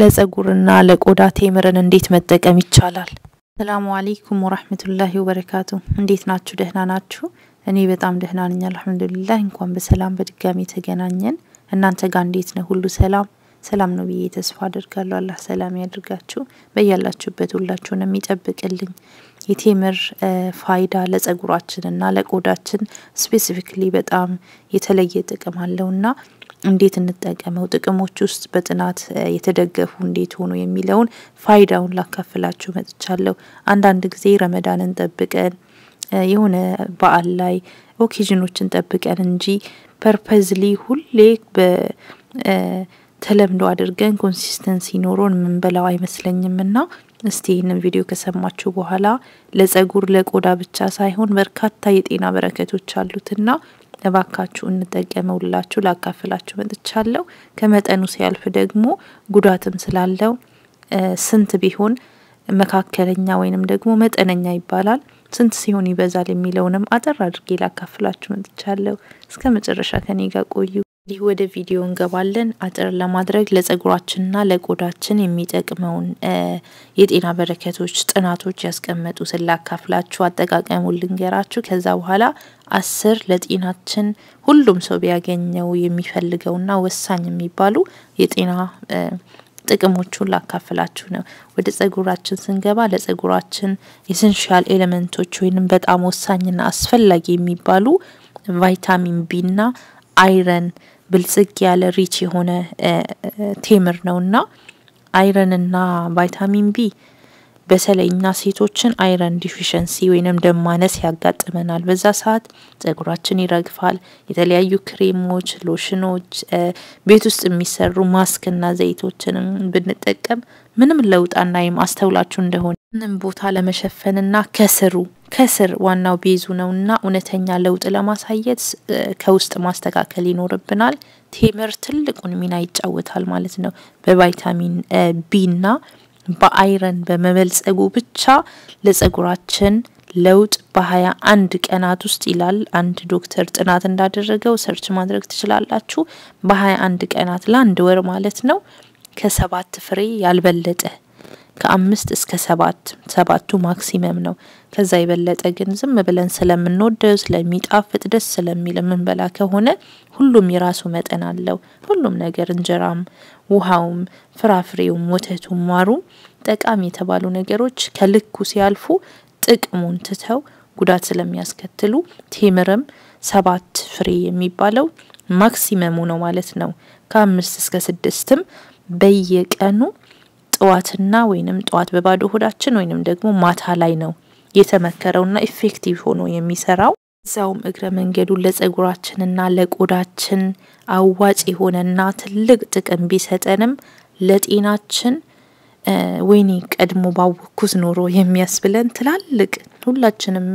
ለጸጉርና ለቆዳ ቴምርን እንዴት መጠቀም ይቻላል? ሰላሙ አለይኩም ወራህመቱላሂ ወበረካቱ። እንዴት ናችሁ? ደህና ናችሁ? እኔ በጣም ደህና ነኝ አልሐምዱሊላህ። እንኳን በሰላም በድጋሚ ተገናኘን። እናንተ ጋር እንዴት ነው? ሁሉ ሰላም ሰላም ነው ብዬ ተስፋ አድርጋለሁ። አላህ ሰላም ያድርጋችሁ፣ በያላችሁበት ሁላችሁን የሚጠብቅልኝ። የቴምር ፋይዳ ለጸጉራችንና ለቆዳችን ስፔሲፊክሊ በጣም የተለየ ጥቅም አለውና እንዴት እንጠቀመው፣ ጥቅሞች ውስጥ በጥናት የተደገፉ እንዴት ሆኑ የሚለውን ፋይዳውን ላካፍላችሁ መጥቻለሁ። አንዳንድ ጊዜ ረመዳንን ጠብቀን የሆነ በዓል ላይ ኦኬዥኖችን ጠብቀን እንጂ ፐርፐዝሊ ሁሌ በተለምዶ አድርገን ኮንሲስተንሲ ኖሮን የምንበላው አይመስለኝም ና እስቲ ይህንን ቪዲዮ ከሰማችሁ በኋላ ለጸጉር ለቆዳ ብቻ ሳይሆን በርካታ የጤና በረከቶች አሉትና ለባካችሁ እንጠቀመውላችሁ ላካፍላችሁ መጥቻለሁ። ከመጠኑ ሲያልፍ ደግሞ ጉዳትም ስላለው ስንት ቢሆን መካከለኛ ወይንም ደግሞ መጠነኛ ይባላል፣ ስንት ሲሆን ይበዛል የሚለውንም አጠር አድርጌ ላካፍላችሁ መጥቻለሁ። እስከ መጨረሻ ከኔ ጋር ቆዩ። ይህ ወደ ቪዲዮ እንገባለን። አጥር ለማድረግ ለጸጉራችንና ለቆዳችን የሚጠቅመውን የጤና በረከቶች ጥናቶች ያስቀመጡ ስላካፍላችሁ አጠቃቀሙ ልንገራችሁ። ከዛ በኋላ አስር ለጤናችን ሁሉም ሰው ቢያገኘው የሚፈልገውና ወሳኝ የሚባሉ የጤና ጥቅሞቹን ላካፍላችሁ ነው። ወደ ጸጉራችን ስንገባ ለጸጉራችን ኤሰንሻል ኤሌመንቶች ወይንም በጣም ወሳኝና አስፈላጊ የሚባሉ ቫይታሚን ቢና አይረን ብልጽግ ያለ ሪች የሆነ ቴምር አይረን አይረንና ቫይታሚን ቢ በተለይና ሴቶችን አይረን ዲፊሽንሲ ወይንም ደም ማነስ ያጋጥመናል። በዛ ሰዓት ጸጉራችን ይረግፋል። የተለያዩ ክሬሞች፣ ሎሽኖች፣ ቤት ውስጥ የሚሰሩ ማስክና ዘይቶችንም ብንጠቀም ምንም ለውጥ አናይም። አስተውላችሁ እንደሆነ ምንም ቦታ ለመሸፈንና ከስሩ ከስር ዋናው ቤዙ ነውና እውነተኛ ለውጥ ለማሳየት ከውስጥ ማስተካከል ይኖርብናል። ቴምር ትልቁን ሚና ይጫወታል ማለት ነው። በቫይታሚን ቢና በአይረን በመበልጸጉ ብቻ ለጸጉራችን ለውጥ በሀያ አንድ ቀናት ውስጥ ይላል አንድ ዶክተር ጥናት እንዳደረገው ሰርች ማድረግ ትችላላችሁ። በሀያ አንድ ቀናት ለአንድ ወር ማለት ነው ከሰባት ፍሬ ያልበለጠ ከአምስት እስከ ሰባት ሰባቱ ማክሲመም ነው። ከዛ የበለጠ ግን ዝም ብለን ስለምንወደው ስለሚጣፍጥ ደስ ስለሚል የምንበላ ከሆነ ሁሉም የራሱ መጠን አለው። ሁሉም ነገር እንጀራም፣ ውሃውም፣ ፍራፍሬውም፣ ወተቱም፣ ማሩም ጠቃሚ የተባሉ ነገሮች ከልኩ ሲያልፉ ጥቅሙን ትተው ጉዳት ስለሚያስከትሉ ቴምርም ሰባት ፍሬ የሚባለው ማክሲመሙ ነው ማለት ነው። ከአምስት እስከ ስድስትም በየቀኑ ጠዋትና ወይንም ጠዋት በባዶ ሆዳችን ወይንም ደግሞ ማታ ላይ ነው የተመከረውና ኢፌክቲቭ ሆኖ የሚሰራው። እዛውም እግረ መንገዱ ለጸጉራችንና ለቆዳችን አዋጭ የሆነና ትልቅ ጥቅም ቢሰጠንም ለጤናችን ወይኔ ቀድሞ ባወኩት ኖሮ የሚያስብለን ትላልቅ ሁላችንም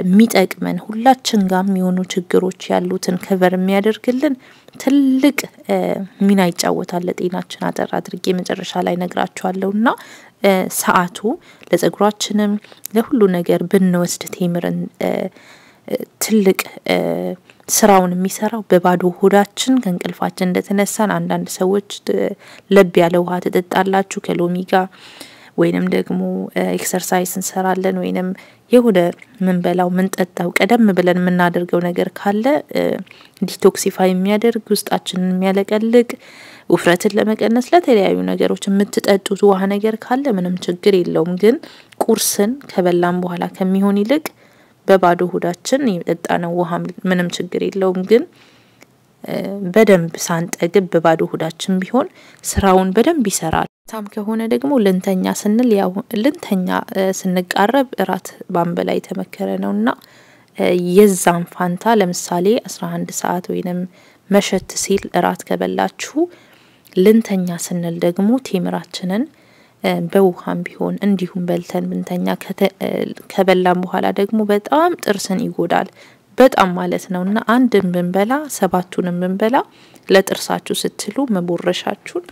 የሚጠቅመን ሁላችን ጋር የሚሆኑ ችግሮች ያሉትን ከቨር የሚያደርግልን ትልቅ ሚና ይጫወታል ለጤናችን። አጠር አድርጌ መጨረሻ ላይ ነግራችኋለሁ እና ሰዓቱ ለጸጉራችንም ለሁሉ ነገር ብንወስድ ቴምርን ትልቅ ስራውን የሚሰራው በባዶ ሆዳችን ከእንቅልፋችን እንደተነሳን አንዳንድ ሰዎች ለብ ያለ ውሃ ትጠጣላችሁ ከሎሚ ጋር ወይንም ደግሞ ኤክሰርሳይዝ እንሰራለን ወይንም የሆነ ምንበላው ምንጠጣው ቀደም ብለን የምናደርገው ነገር ካለ ዲቶክሲፋይ የሚያደርግ ውስጣችንን የሚያለቀልቅ ውፍረትን ለመቀነስ ለተለያዩ ነገሮች የምትጠጡት ውሃ ነገር ካለ ምንም ችግር የለውም። ግን ቁርስን ከበላም በኋላ ከሚሆን ይልቅ በባዶ ሆዳችን የጠጣነው ውሃ ምንም ችግር የለውም ግን በደንብ ሳንጠግብ በባዶ ሆዳችን ቢሆን ስራውን በደንብ ይሰራል። ታም ከሆነ ደግሞ ልንተኛ ስንል ያው ልንተኛ ስንቃረብ እራት ላይ የተመከረ ነው እና የዛን ፋንታ ለምሳሌ 11 ሰዓት ወይንም መሸት ሲል እራት ከበላችሁ ልንተኛ ስንል ደግሞ ቴምራችንን በውሃም ቢሆን እንዲሁም በልተን ብንተኛ ከበላም በኋላ ደግሞ በጣም ጥርስን ይጎዳል። በጣም ማለት ነው እና አንድን ብንበላ ሰባቱንም ብንበላ ለጥርሳችሁ ስትሉ መቦረሻችሁን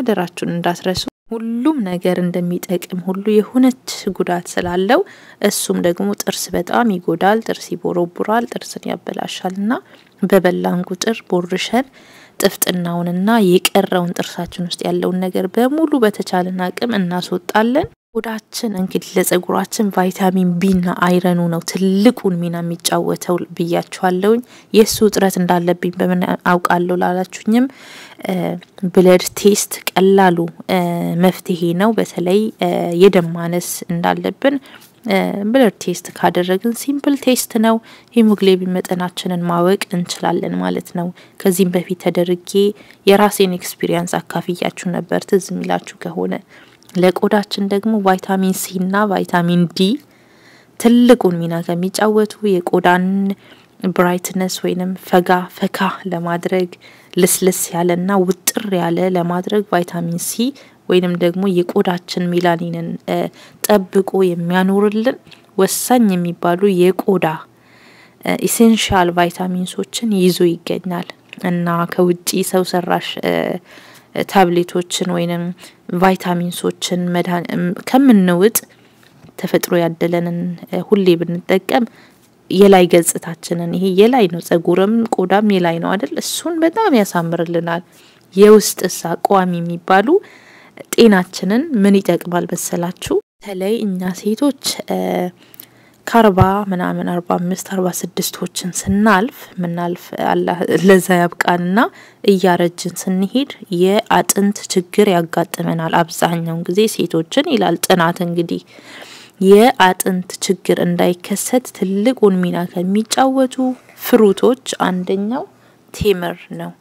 አደራችሁን እንዳትረሱ። ሁሉም ነገር እንደሚጠቅም ሁሉ የሆነች ጉዳት ስላለው እሱም ደግሞ ጥርስ በጣም ይጎዳል፣ ጥርስ ይቦረቡራል፣ ጥርስን ያበላሻል እና በበላን ቁጥር ቦርሸን ጥፍጥናውንና የቀረውን ጥርሳችን ውስጥ ያለውን ነገር በሙሉ በተቻለን አቅም እናስወጣለን። ቆዳችን እንግዲህ ለጸጉራችን ቫይታሚን ቢና አይረኑ ነው ትልቁን ሚና የሚጫወተው ብያችኋለውኝ። የእሱ እጥረት እንዳለብኝ በምን አውቃለሁ ላላችሁኝም ብለድ ቴስት ቀላሉ መፍትሄ ነው። በተለይ የደም ማነስ እንዳለብን ብለድ ቴስት ካደረግን ሲምፕል ቴስት ነው፣ ሂሞግሎቢን መጠናችንን ማወቅ እንችላለን ማለት ነው። ከዚህም በፊት ተደርጌ የራሴን ኤክስፒሪየንስ አካፍያችሁ ነበር ትዝ የሚላችሁ ከሆነ ለቆዳችን ደግሞ ቫይታሚን ሲ እና ቫይታሚን ዲ ትልቁን ሚና ከሚጫወቱ የቆዳን ብራይትነስ ወይንም ፈጋ ፈካ ለማድረግ ልስልስ ያለ እና ውጥር ያለ ለማድረግ ቫይታሚን ሲ ወይንም ደግሞ የቆዳችን ሜላኒንን ጠብቆ የሚያኖርልን ወሳኝ የሚባሉ የቆዳ ኢሴንሻል ቫይታሚንሶችን ይዞ ይገኛል እና ከውጪ ሰው ሰራሽ ታብሌቶችን ወይንም ቫይታሚንሶችን ከምንውጥ ተፈጥሮ ያደለንን ሁሌ ብንጠቀም የላይ ገጽታችንን ይሄ የላይ ነው፣ ጸጉርም ቆዳም የላይ ነው አይደል? እሱን በጣም ያሳምርልናል። የውስጥ እሳ ቋሚ የሚባሉ ጤናችንን ምን ይጠቅማል መሰላችሁ? በተለይ እኛ ሴቶች ከአርባ ምናምን አርባ አምስት አርባ ስድስቶችን ስናልፍ ምናልፍ ለዛ ያብቃንና እያረጅን ስንሄድ የአጥንት ችግር ያጋጥመናል። አብዛኛውን ጊዜ ሴቶችን ይላል ጥናት እንግዲህ የአጥንት ችግር እንዳይከሰት ትልቁን ሚና ከሚጫወቱ ፍሩቶች አንደኛው ቴምር ነው።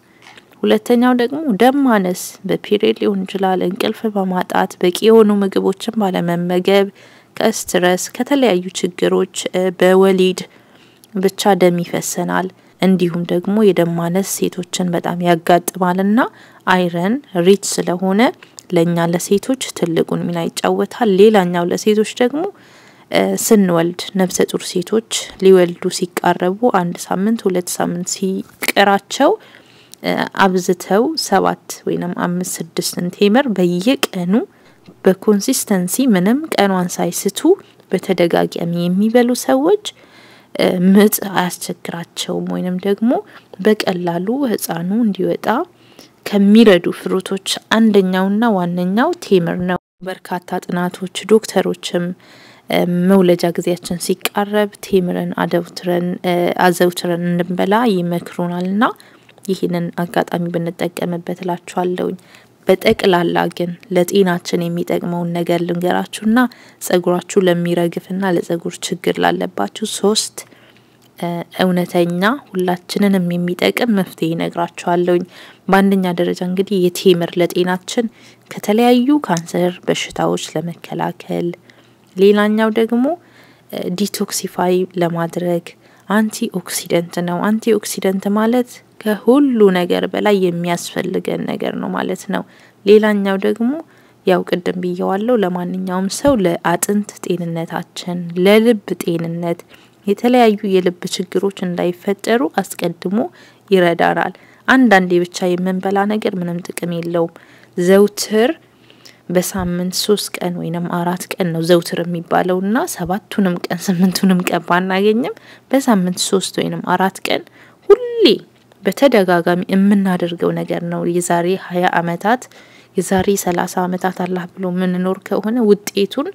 ሁለተኛው ደግሞ ደም ማነስ በፒሬድ ሊሆን ይችላል። እንቅልፍ በማጣት በቂ የሆኑ ምግቦችን ባለመመገብ ከስትረስ፣ ከተለያዩ ችግሮች በወሊድ ብቻ ደም ይፈሰናል። እንዲሁም ደግሞ የደም ማነስ ሴቶችን በጣም ያጋጥማልና አይረን ሪች ስለሆነ ለእኛ ለሴቶች ትልቁን ሚና ይጫወታል። ሌላኛው ለሴቶች ደግሞ ስንወልድ ነፍሰ ጡር ሴቶች ሊወልዱ ሲቃረቡ አንድ ሳምንት ሁለት ሳምንት ሲቀራቸው አብዝተው ሰባት ወይም አምስት ስድስት ቴምር በየቀኑ በኮንሲስተንሲ ምንም ቀኗን ሳይስቱ በተደጋጋሚ የሚበሉ ሰዎች ምጥ አያስቸግራቸውም ወይንም ደግሞ በቀላሉ ህፃኑ እንዲወጣ ከሚረዱ ፍሩቶች አንደኛውና ዋነኛው ቴምር ነው። በርካታ ጥናቶች ዶክተሮችም መውለጃ ጊዜያችን ሲቃረብ ቴምርን አዘውትረን አዘውትረን እንበላ ይመክሩናል ና ይህንን አጋጣሚ ብንጠቀምበት እላችኋለሁኝ። በጠቅላላ ግን ለጤናችን የሚጠቅመውን ነገር ልንገራችሁና ጸጉራችሁ ለሚረግፍና ለጸጉር ችግር ላለባችሁ ሶስት እውነተኛ ሁላችንንም የሚጠቅም መፍትሄ ነግራችኋለሁኝ። በአንደኛ ደረጃ እንግዲህ የቴምር ለጤናችን ከተለያዩ ካንሰር በሽታዎች ለመከላከል፣ ሌላኛው ደግሞ ዲቶክሲፋይ ለማድረግ አንቲ ኦክሲደንት ነው። አንቲ ኦክሲደንት ማለት ከሁሉ ነገር በላይ የሚያስፈልገን ነገር ነው ማለት ነው። ሌላኛው ደግሞ ያው ቅድም ብየዋለው ለማንኛውም ሰው ለአጥንት ጤንነታችን፣ ለልብ ጤንነት የተለያዩ የልብ ችግሮች እንዳይፈጠሩ አስቀድሞ ይረዳናል። አንዳንዴ ብቻ የምንበላ ነገር ምንም ጥቅም የለውም። ዘውትር በሳምንት ሶስት ቀን ወይም አራት ቀን ነው ዘውትር የሚባለው እና ሰባቱንም ቀን ስምንቱንም ቀን ባናገኝም በሳምንት ሶስት ወይም አራት ቀን ሁሌ በተደጋጋሚ የምናደርገው ነገር ነው። የዛሬ ሀያ አመታት የዛሬ ሰላሳ አመታት አላህ ብሎ የምንኖር ከሆነ ውጤቱን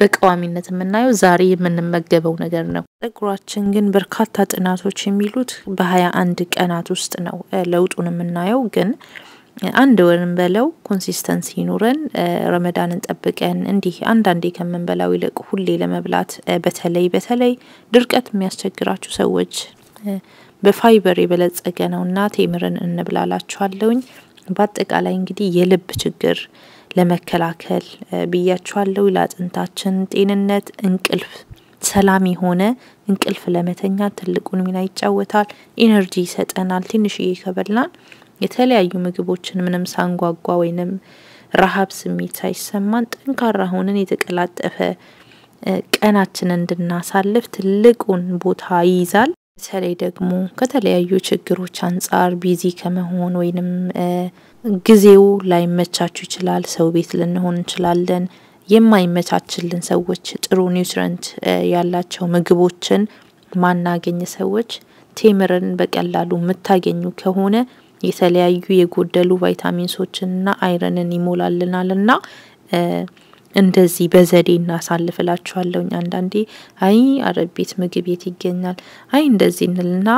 በቀዋሚነት የምናየው ዛሬ የምንመገበው ነገር ነው። ጸጉራችን ግን በርካታ ጥናቶች የሚሉት በሀያ አንድ ቀናት ውስጥ ነው ለውጡን የምናየው ግን አንድ ወርን በለው ኮንሲስተንሲ ይኑረን፣ ረመዳንን ጠብቀን እንዲህ አንዳንዴ ከምንበላው ይልቅ ሁሌ ለመብላት በተለይ በተለይ ድርቀት የሚያስቸግራችሁ ሰዎች በፋይበር የበለጸገ እና ቴምርን እንብላላችኋለውኝ። በአጠቃላይ እንግዲህ የልብ ችግር ለመከላከል ብያችኋለው፣ ለአጥንታችን ጤንነት፣ እንቅልፍ ሰላም የሆነ እንቅልፍ ለመተኛ ትልቁን ሚና ይጫወታል። ኢነርጂ ይሰጠናል። ትንሽዬ ከበላን የተለያዩ ምግቦችን ምንም ሳንጓጓ ወይንም ረሀብ ስሜት ሳይሰማን ጠንካራ ሆነን የተቀላጠፈ ቀናችን እንድናሳልፍ ትልቁን ቦታ ይይዛል። በተለይ ደግሞ ከተለያዩ ችግሮች አንጻር ቢዚ ከመሆን ወይንም ጊዜው ላይመቻችሁ ይችላል። ሰው ቤት ልንሆን እንችላለን። የማይመቻችልን ሰዎች ጥሩ ኒውትረንት ያላቸው ምግቦችን ማናገኝ ሰዎች ቴምርን በቀላሉ የምታገኙ ከሆነ የተለያዩ የጎደሉ ቫይታሚንሶችንና አይረንን ይሞላልናልና እንደዚህ በዘዴ እናሳልፍ አንዳንዴ አይ አረብ ቤት ምግብ የት ይገኛል፣ አይ እንደዚህ እንልና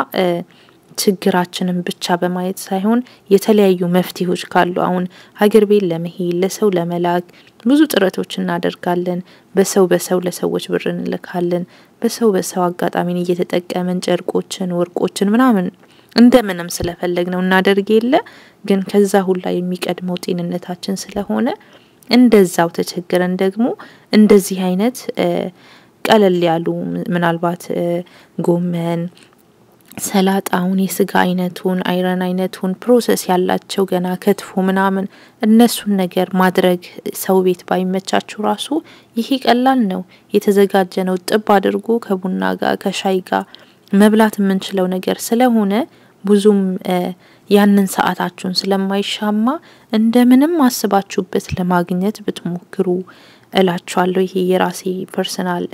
ችግራችንን ብቻ በማየት ሳይሆን የተለያዩ መፍትሄዎች ካሉ አሁን ሀገር ቤት ለመሄድ ለሰው ለመላክ ብዙ ጥረቶች እናደርጋለን። በሰው በሰው ለሰዎች ብር እንልካለን። በሰው በሰው አጋጣሚን እየተጠቀምን ጨርቆችን፣ ወርቆችን ምናምን እንደምንም ስለፈለግ ነው እናደርግ የለ ግን ከዛ ሁላ የሚቀድመው ጤንነታችን ስለሆነ እንደዛው ተቸግረን ደግሞ እንደዚህ አይነት ቀለል ያሉ ምናልባት ጎመን ሰላጣውን፣ የስጋ አይነቱን፣ አይረን አይነቱን ፕሮሰስ ያላቸው ገና ከትፎ ምናምን እነሱን ነገር ማድረግ ሰው ቤት ባይመቻችሁ ራሱ ይሄ ቀላል ነው። የተዘጋጀ ነው። ጥብ አድርጎ ከቡና ጋር ከሻይ ጋር መብላት የምንችለው ነገር ስለሆነ ብዙም ያንን ሰዓታችሁን ስለማይሻማ እንደምንም አስባችሁበት ለማግኘት ብትሞክሩ እላችኋለሁ። ይሄ የራሴ ፐርሰናል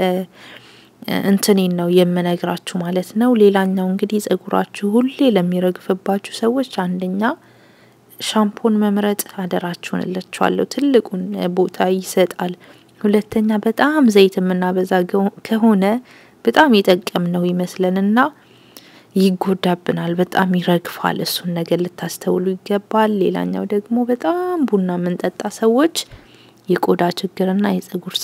እንትኔን ነው የምነግራችሁ ማለት ነው። ሌላኛው እንግዲህ ጸጉራችሁ ሁሌ ለሚረግፍባችሁ ሰዎች አንደኛ ሻምፖን መምረጥ አደራችሁን እላችኋለሁ። ትልቁን ቦታ ይሰጣል። ሁለተኛ በጣም ዘይት የምናበዛ ከሆነ በጣም የጠቀም ነው ይመስለንና ይጎዳብናል፣ በጣም ይረግፋል። እሱን ነገር ልታስተውሉ ይገባል። ሌላኛው ደግሞ በጣም ቡና የምንጠጣ ሰዎች የቆዳ ችግርና የፀጉር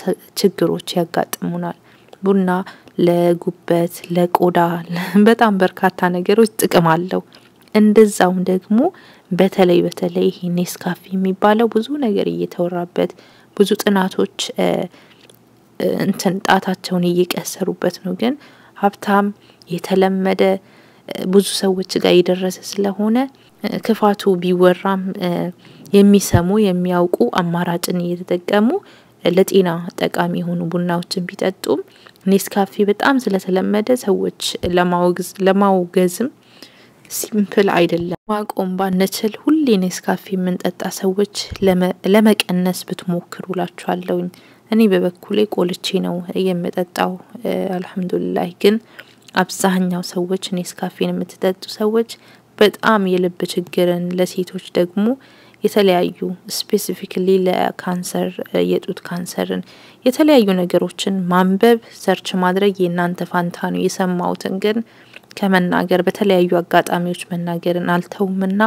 ችግሮች ያጋጥሙናል። ቡና ለጉበት፣ ለቆዳ በጣም በርካታ ነገሮች ጥቅም አለው። እንደዛውም ደግሞ በተለይ በተለይ ይሄ የሚባለው ብዙ ነገር እየተወራበት ብዙ ጥናቶች እንትን ጣታቸውን እየቀሰሩበት ነው ግን ሀብታም የተለመደ ብዙ ሰዎች ጋር የደረሰ ስለሆነ ክፋቱ ቢወራም የሚሰሙ የሚያውቁ አማራጭን እየተጠቀሙ ለጤና ጠቃሚ የሆኑ ቡናዎችን ቢጠጡም ኔስካፌ በጣም ስለተለመደ ሰዎች ለማውገዝም ሲምፕል አይደለም። ማቆም ባንችል ሁሌ ኔስካፌ የምንጠጣ ሰዎች ለመቀነስ ብትሞክሩ ላችኋለሁኝ። እኔ በበኩሌ ቆልቼ ነው የምጠጣው። አልሐምዱሊላህ ግን አብዛኛው ሰዎች ኔስካፌን የምትጠጡ ሰዎች በጣም የልብ ችግርን ለሴቶች ደግሞ የተለያዩ ስፔሲፊክሊ ለካንሰር የጡት ካንሰርን የተለያዩ ነገሮችን ማንበብ ሰርች ማድረግ የእናንተ ፋንታ ነው። የሰማሁትን ግን ከመናገር በተለያዩ አጋጣሚዎች መናገርን አልተውምና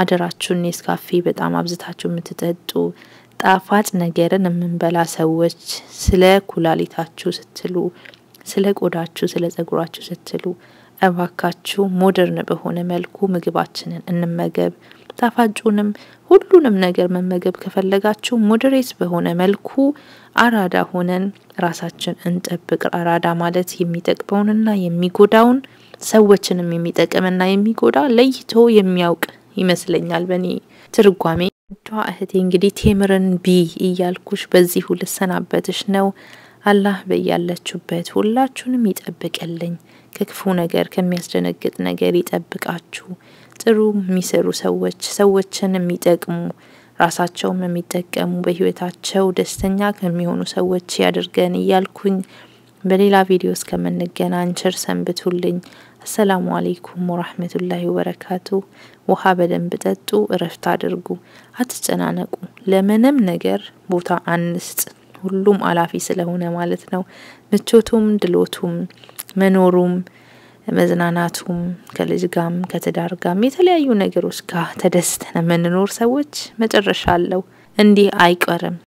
አደራችሁን ኔስካፌ በጣም አብዝታችሁ የምትጠጡ ጣፋጭ ነገርን የምንበላ ሰዎች ስለ ኩላሊታችሁ ስትሉ ስለ ቆዳችሁ፣ ስለ ጸጉራችሁ ስትሉ እባካችሁ ሞደርን በሆነ መልኩ ምግባችንን እንመገብ። ጣፋጩንም ሁሉንም ነገር መመገብ ከፈለጋችሁ ሞደሬት በሆነ መልኩ አራዳ ሆነን ራሳችን እንጠብቅ። አራዳ ማለት የሚጠቅመውንና የሚጎዳውን ሰዎችንም የሚጠቅምና የሚጎዳ ለይቶ የሚያውቅ ይመስለኛል በእኔ ትርጓሜ። እህቴ እንግዲህ ቴምርን ቢ እያልኩሽ በዚሁ ልሰናበትሽ ነው። አላህ በያላችሁበት ሁላችሁንም ይጠብቅልኝ። ከክፉ ነገር ከሚያስደነግጥ ነገር ይጠብቃችሁ። ጥሩ የሚሰሩ ሰዎች፣ ሰዎችን የሚጠቅሙ ራሳቸውም የሚጠቀሙ በህይወታቸው ደስተኛ ከሚሆኑ ሰዎች ያድርገን እያልኩኝ በሌላ ቪዲዮ እስከምንገናኝ ቸር ሰንብቱልኝ። አሰላሙ አሌይኩም ወራህመቱላሂ ወበረካቱ። ውሃ በደንብ ጠጡ፣ እረፍት አድርጉ፣ አትጨናነቁ፣ ለምንም ነገር ቦታ አንስጥ። ሁሉም አላፊ ስለሆነ ማለት ነው። ምቾቱም፣ ድሎቱም፣ መኖሩም፣ መዝናናቱም ከልጅ ጋም ከትዳር ጋም የተለያዩ ነገሮች ጋር ተደስተን የምንኖር ሰዎች መጨረሻ አለው። እንዲህ አይቀርም።